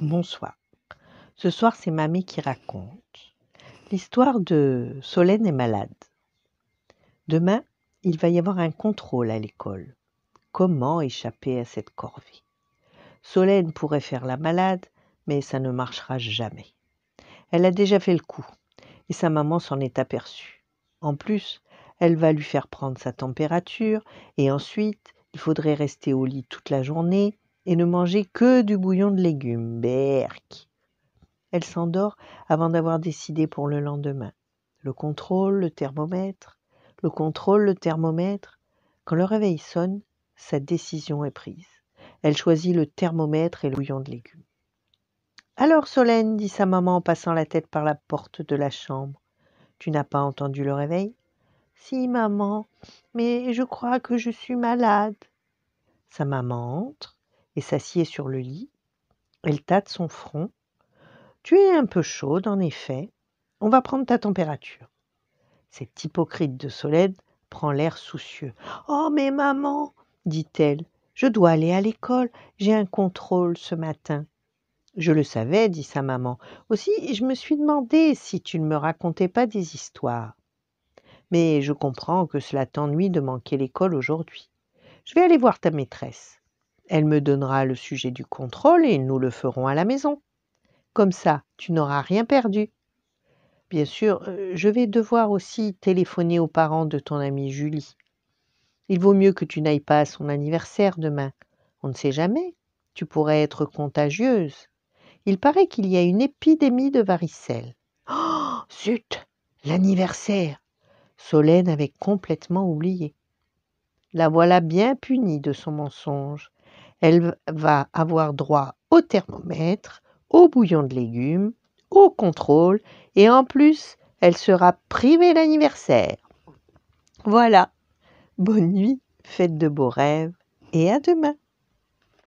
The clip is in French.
Bonsoir. Ce soir, c'est Mamie qui raconte l'histoire de Solène est malade. Demain, il va y avoir un contrôle à l'école. Comment échapper à cette corvée Solène pourrait faire la malade, mais ça ne marchera jamais. Elle a déjà fait le coup, et sa maman s'en est aperçue. En plus, elle va lui faire prendre sa température, et ensuite, il faudrait rester au lit toute la journée, et ne manger que du bouillon de légumes. Berk. Elle s'endort avant d'avoir décidé pour le lendemain. Le contrôle, le thermomètre, le contrôle, le thermomètre. Quand le réveil sonne, sa décision est prise. Elle choisit le thermomètre et le bouillon de légumes. Alors, Solène, dit sa maman en passant la tête par la porte de la chambre, tu n'as pas entendu le réveil Si, maman, mais je crois que je suis malade. Sa maman entre, s'assied sur le lit. Elle tâte son front. Tu es un peu chaude, en effet. On va prendre ta température. Cette hypocrite de Solède prend l'air soucieux. Oh, mais maman, dit-elle, je dois aller à l'école. J'ai un contrôle ce matin. Je le savais, dit sa maman. Aussi, je me suis demandé si tu ne me racontais pas des histoires. Mais je comprends que cela t'ennuie de manquer l'école aujourd'hui. Je vais aller voir ta maîtresse. Elle me donnera le sujet du contrôle et nous le ferons à la maison. Comme ça, tu n'auras rien perdu. Bien sûr, euh, je vais devoir aussi téléphoner aux parents de ton amie Julie. Il vaut mieux que tu n'ailles pas à son anniversaire demain. On ne sait jamais. Tu pourrais être contagieuse. Il paraît qu'il y a une épidémie de varicelle. Oh, zut L'anniversaire Solène avait complètement oublié. La voilà bien punie de son mensonge. Elle va avoir droit au thermomètre, au bouillon de légumes, au contrôle et en plus, elle sera privée l'anniversaire. Voilà. Bonne nuit, faites de beaux rêves et à demain.